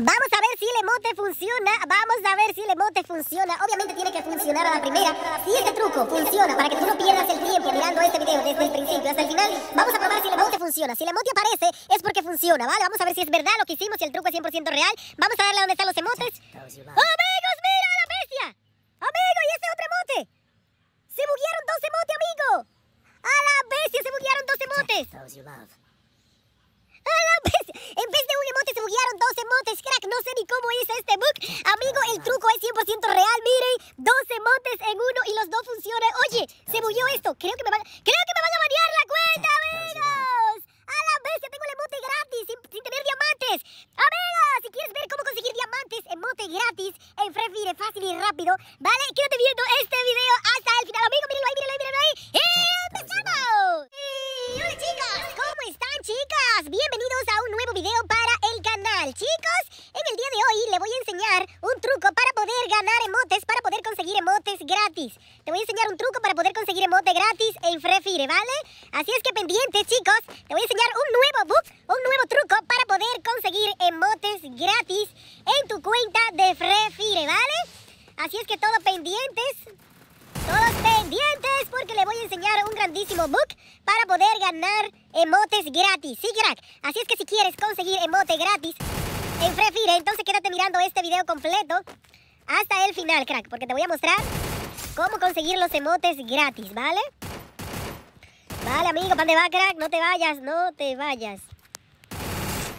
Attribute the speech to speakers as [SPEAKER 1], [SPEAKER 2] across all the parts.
[SPEAKER 1] Vamos a ver si el emote funciona. Vamos a ver si el emote funciona. Obviamente tiene que funcionar a la primera. Si este truco funciona para que tú no pierdas el tiempo mirando este video desde el principio hasta el final, vamos a probar si el emote funciona. Si el emote aparece es porque funciona, ¿vale? Vamos a ver si es verdad lo que hicimos, si el truco es 100% real. Vamos a verle a donde están los emotes. Amigos, mira. Oye, se bulló esto. Creo que me van, creo que me van a variar la cuenta! emotes gratis. Te voy a enseñar un truco para poder conseguir emote gratis en Free Fire, ¿vale? Así es que pendientes, chicos. Te voy a enseñar un nuevo book, un nuevo truco para poder conseguir emotes gratis en tu cuenta de Free Fire, ¿vale? Así es que todos pendientes. Todos pendientes porque le voy a enseñar un grandísimo book para poder ganar emotes gratis. Sí, crack. Así es que si quieres conseguir emote gratis en Free entonces quédate mirando este video completo hasta el final, crack, porque te voy a mostrar cómo conseguir los emotes gratis, ¿vale? Vale, amigo, ¿para dónde va, crack? No te vayas, no te vayas.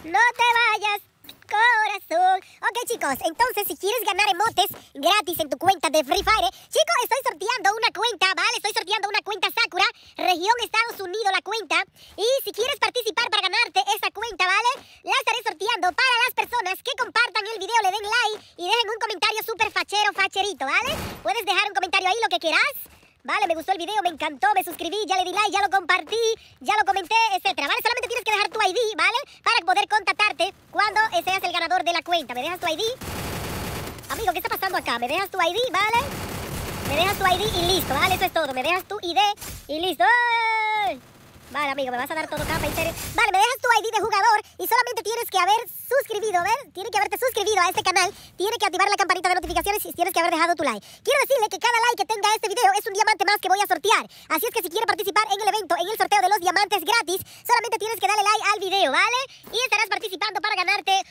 [SPEAKER 1] No te vayas, corazón. Ok, chicos, entonces si quieres ganar emotes gratis en tu cuenta de Free Fire, chicos, estoy sorteando una cuenta, ¿vale? Estoy sorteando una cuenta Sakura, región Estados Unidos la cuenta. Y si quieres participar para ganarte esa cuenta, ¿vale? La estaré sorteando para las personas que compartan el video, le den like y dejen un comentario fachero, facherito, ¿vale? Puedes dejar un comentario ahí, lo que quieras. Vale, me gustó el video, me encantó, me suscribí, ya le di like, ya lo compartí, ya lo comenté, etcétera, ¿vale? Solamente tienes que dejar tu ID, ¿vale? Para poder contactarte cuando seas el ganador de la cuenta. ¿Me dejas tu ID? Amigo, ¿qué está pasando acá? ¿Me dejas tu ID, vale? Me dejas tu ID y listo, ¿vale? Eso es todo. Me dejas tu ID y listo. ¡Ay! Vale, amigo, me vas a dar todo capa y Vale, me dejas tu ID de jugador y solamente tienes que haber suscribido, ¿ver? Tienes que haberte suscribido a este canal, tienes que activar la campanita de notificaciones y tienes que haber dejado tu like. Quiero decirle que cada like que tenga este video es un diamante más que voy a sortear. Así es que si quieres participar en el evento, en el sorteo de los diamantes gratis, solamente tienes que darle like al video, ¿vale? Y estarás participando para ganarte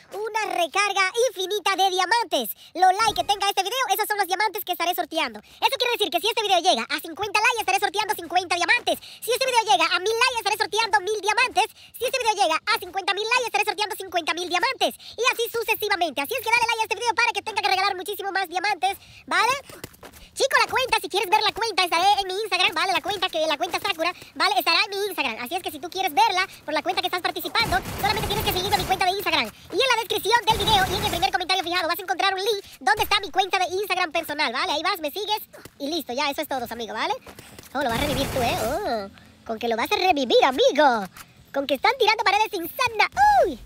[SPEAKER 1] carga infinita de diamantes. Lo like que tenga este video, esos son los diamantes que estaré sorteando. Eso quiere decir que si este video llega a 50 likes, estaré sorteando 50 diamantes. Si este video llega a 1000 likes, estaré sorteando 1000 diamantes. Si este video llega a 50.000 likes, estaré sorteando 50.000 diamantes. Y así sucesivamente. Así es que dale like a este video para que tenga que regalar muchísimo más diamantes, ¿vale? Chico, la cuenta, si quieres ver la cuenta, estaré en mi Instagram, ¿vale? La cuenta que la cuenta Sakura, ¿vale? Estará en mi Instagram. Así es que si tú quieres verla por la cuenta que estás participando, solamente tienes que seguir a mi cuenta de Instagram. Y en la descripción del video y en el primer comentario fijado vas a encontrar un link donde está mi cuenta de Instagram personal, ¿vale? Ahí vas, me sigues y listo, ya, eso es todo, amigo, ¿vale? Oh, lo vas a revivir tú, ¿eh? Oh, con que lo vas a revivir, amigo. Con que están tirando paredes sin ¡Uy!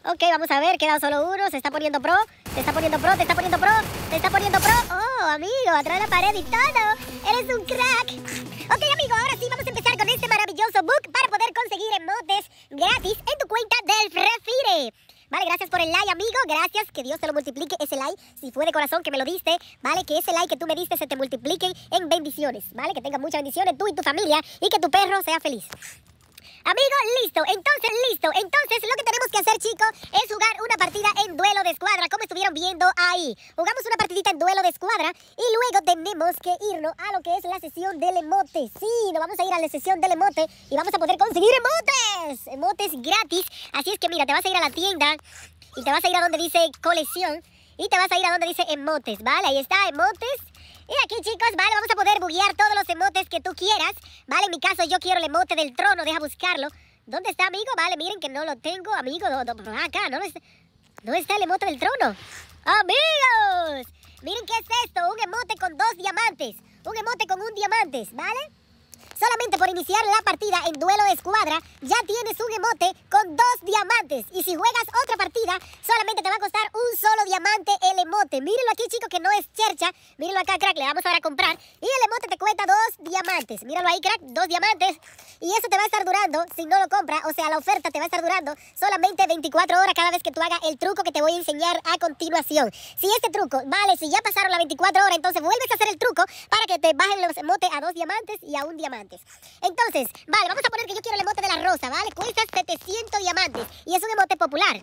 [SPEAKER 1] Ok, vamos a ver, queda solo uno. Se está poniendo pro. Se está poniendo pro, te está poniendo pro. Te está poniendo pro. Oh, amigo, atrás de la pared y todo. Eres un crack. Ok, amigo, ahora sí vamos a empezar con este maravilloso book para poder conseguir emotes gratis en tu cuenta del Refire. Vale, gracias por el like, amigo. Gracias. Que Dios te lo multiplique ese like. Si fue de corazón que me lo diste, vale, que ese like que tú me diste se te multiplique en bendiciones. Vale, que tenga muchas bendiciones tú y tu familia y que tu perro sea feliz. Amigo, listo. Entonces, listo. Entonces, lo que tenemos que hacer, chicos, es jugar una partida en duelo de escuadra, como estuvieron viendo ahí. Jugamos una partidita en duelo de escuadra y luego tenemos que irnos a lo que es la sesión del emote. Sí, nos vamos a ir a la sesión del emote y vamos a poder conseguir emotes. Emotes gratis. Así es que, mira, te vas a ir a la tienda y te vas a ir a donde dice colección y te vas a ir a donde dice emotes, ¿vale? Ahí está, emotes. Y aquí, chicos, vale, vamos a poder buguear todos los emotes que tú quieras. Vale, en mi caso yo quiero el emote del trono, deja buscarlo. ¿Dónde está, amigo? Vale, miren que no lo tengo, amigo. acá, no está, no está el emote del trono. ¡Amigos! Miren qué es esto, un emote con dos diamantes. Un emote con un diamante, ¿vale? Solamente por iniciar la partida en duelo de escuadra, ya tienes un emote con dos diamantes. Y si juegas otra partida, solamente te va a costar un solo diamante el emote. Mírenlo aquí, chicos, que no es chercha. Mírenlo acá, crack, le vamos ahora a comprar. Y el emote te cuesta dos diamantes. Míralo ahí, crack, dos diamantes. Y eso te va a estar durando, si no lo compras, o sea, la oferta te va a estar durando solamente 24 horas cada vez que tú hagas el truco que te voy a enseñar a continuación. Si este truco, vale, si ya pasaron las 24 horas, entonces vuelves a hacer el truco para que te bajen los emote a dos diamantes y a un diamante diamantes. Entonces, vale, vamos a poner que yo quiero el emote de la rosa, ¿vale? Cuesta 700 diamantes y es un emote popular.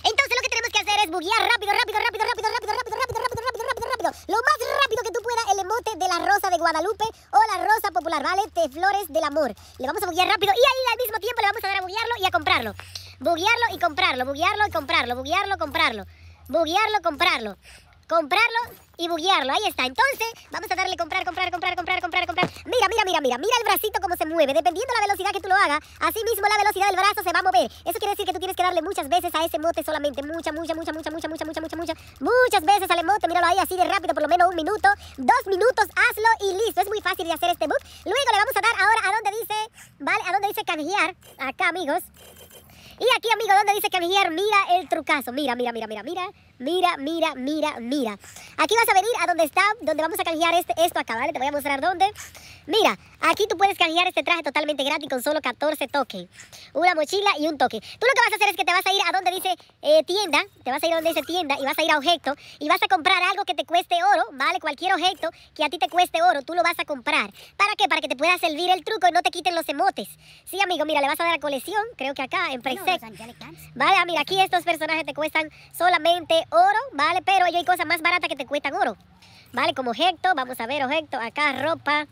[SPEAKER 1] Entonces lo que tenemos que hacer es buguear rápido, rápido, rápido, rápido, rápido, rápido, rápido, rápido, rápido, rápido, rápido. Lo más rápido que tú puedas el emote de la rosa de Guadalupe o la rosa popular, ¿vale? De flores del amor. Le vamos a buguear rápido y ahí al mismo tiempo le vamos a dar a buguearlo y a comprarlo. Buguearlo y comprarlo, buguearlo y comprarlo, buguearlo, comprarlo. Buguearlo, comprarlo comprarlo y buguearlo. Ahí está. Entonces, vamos a darle comprar, comprar, comprar, comprar, comprar, comprar. Mira, mira, mira, mira. Mira el bracito cómo se mueve. Dependiendo la velocidad que tú lo hagas, así mismo la velocidad del brazo se va a mover. Eso quiere decir que tú tienes que darle muchas veces a ese mote solamente. Mucha, mucha, mucha, mucha, mucha, mucha, mucha, mucha, mucha. Muchas veces al emote Míralo ahí así de rápido, por lo menos un minuto, dos minutos. Hazlo y listo. Es muy fácil de hacer este bug. Luego le vamos a dar ahora a donde dice, vale, a dónde dice canjear. Acá, amigos. Y aquí, amigo, donde dice canjear, mira el trucazo. Mira, mira, mira, mira, mira. Mira, mira, mira, mira. Aquí vas a venir a donde está, donde vamos a canjear este, esto acá, ¿vale? Te voy a mostrar dónde. Mira, aquí tú puedes canjear este traje totalmente gratis con solo 14 toques. Una mochila y un toque. Tú lo que vas a hacer es que te vas a ir a donde dice eh, tienda, te vas a ir a donde dice tienda y vas a ir a objeto y vas a comprar algo que te cueste oro, ¿vale? Cualquier objeto que a ti te cueste oro, tú lo vas a comprar. ¿Para qué? Para que te pueda servir el truco y no te quiten los emotes. Sí, amigo, mira, le vas a dar a colección, creo que acá, en presec. Vale, ah, mira, aquí estos personajes te cuestan solamente oro, ¿vale? Pero hay cosas más baratas que te cuestan oro, ¿vale? Como objeto vamos a ver, objeto, acá ropa,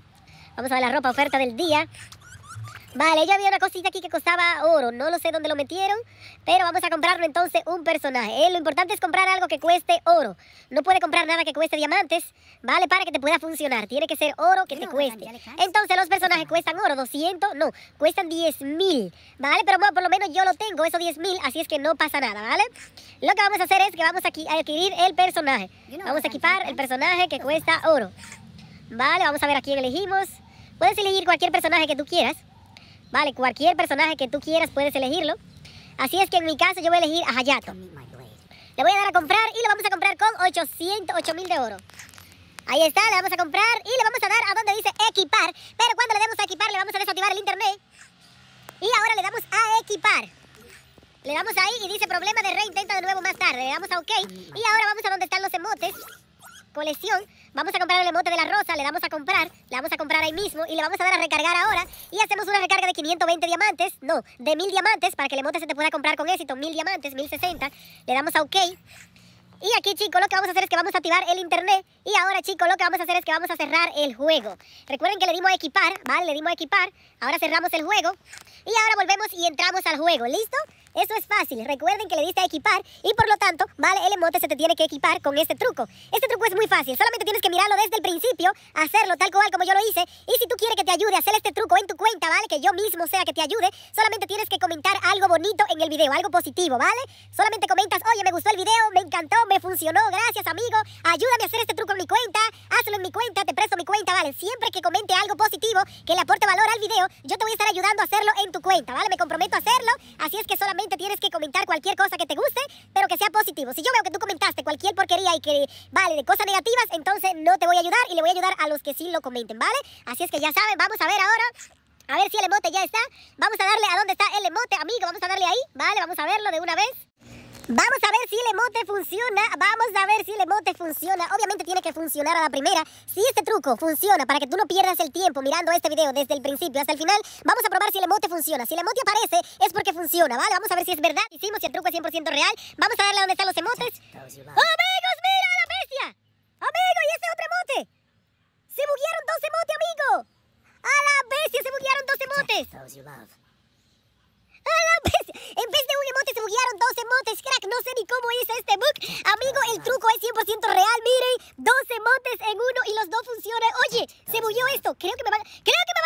[SPEAKER 1] vamos a ver la ropa oferta del día. Vale, ya había una cosita aquí que costaba oro. No lo sé dónde lo metieron, pero vamos a comprarlo entonces un personaje. Eh, lo importante es comprar algo que cueste oro. No puede comprar nada que cueste diamantes, ¿vale? Para que te pueda funcionar. Tiene que ser oro que te cueste. Entonces los personajes cuestan oro, 200, no, cuestan 10.000, ¿vale? Pero bueno, por lo menos yo lo tengo, esos 10.000, así es que no pasa nada, ¿vale? Lo que vamos a hacer es que vamos aquí a adquirir el personaje. Vamos a equipar el personaje que cuesta oro. Vale, vamos a ver a quién elegimos. Puedes elegir cualquier personaje que tú quieras. ¿vale? Cualquier personaje que tú quieras puedes elegirlo. Así es que en mi caso yo voy a elegir a Hayato. Le voy a dar a comprar y lo vamos a comprar con 808 mil de oro. Ahí está, le vamos a comprar y le vamos a dar a donde dice equipar. Pero cuando le demos a equipar le vamos a desactivar el internet. Y ahora le damos a equipar. Le damos ahí y dice problema de reintenta de nuevo más tarde. Le damos a OK. Y ahora vamos a donde están los emotes. Colección. Vamos a comprar el emote de la rosa, le damos a comprar, le vamos a comprar ahí mismo y le vamos a dar a recargar ahora. Y hacemos una recarga de 520 diamantes, no, de 1000 diamantes para que el emote se te pueda comprar con éxito. 1000 diamantes, 1060. Le damos a OK. Y aquí, chicos, lo que vamos a hacer es que vamos a activar el internet. Y ahora, chicos, lo que vamos a hacer es que vamos a cerrar el juego. Recuerden que le dimos a equipar, ¿vale? Le dimos a equipar. Ahora cerramos el juego. Y ahora volvemos y entramos al juego. ¿Listo? Eso es fácil. Recuerden que le diste a equipar y por lo tanto, vale, el emote se te tiene que equipar con este truco. Este truco es muy fácil. Solamente tienes que mirarlo desde el principio, hacerlo tal cual como yo lo hice. Y si tú quieres que te ayude a hacer este truco en tu cuenta, vale, que yo mismo sea que te ayude, solamente tienes que comentar algo bonito en el video, algo positivo, ¿vale? Solamente comentas, oye, me gustó el video, me encantó, me funcionó, gracias amigo, ayúdame a hacer este truco en mi cuenta, hazlo en mi cuenta, te presto mi cuenta, ¿vale? Siempre que comente algo positivo que le aporte valor al video, yo te voy a estar ayudando a hacerlo en tu cuenta, ¿vale? Me comprometo a hacerlo, así es que solamente tienes que comentar cualquier cosa que te guste, pero que sea positivo. Si yo veo que tú comentaste cualquier porquería y que vale de cosas negativas, entonces no te voy a ayudar y le voy a ayudar a los que sí lo comenten, ¿vale? Así es que ya saben, vamos a ver ahora a ver si el emote ya está. Vamos a darle a dónde está el emote, amigo. Vamos a darle ahí, ¿vale? Vamos a verlo de una vez. Vamos a ver si el emote funciona. Vamos a ver si el emote funciona. Obviamente tiene que funcionar a la primera. Si este truco funciona para que tú no pierdas el tiempo mirando este video desde el principio hasta el final, vamos a probar si el emote funciona. Si el emote aparece es porque funciona, ¿vale? Vamos a ver si es verdad. Hicimos si el truco es 100% real. Vamos a verle a están los emotes. ¡Amigos, mira la bestia! ¡Amigo, y ese otro emote! ¡Se buguearon dos emotes, amigo! ¡A la bestia se buguearon dos emotes! se 12 motes, crack. No sé ni cómo hice este bug. Amigo, el truco es 100% real. Miren, 12 motes en uno y los dos funcionan. Oye, se bugueó esto. Creo que me van... Creo que me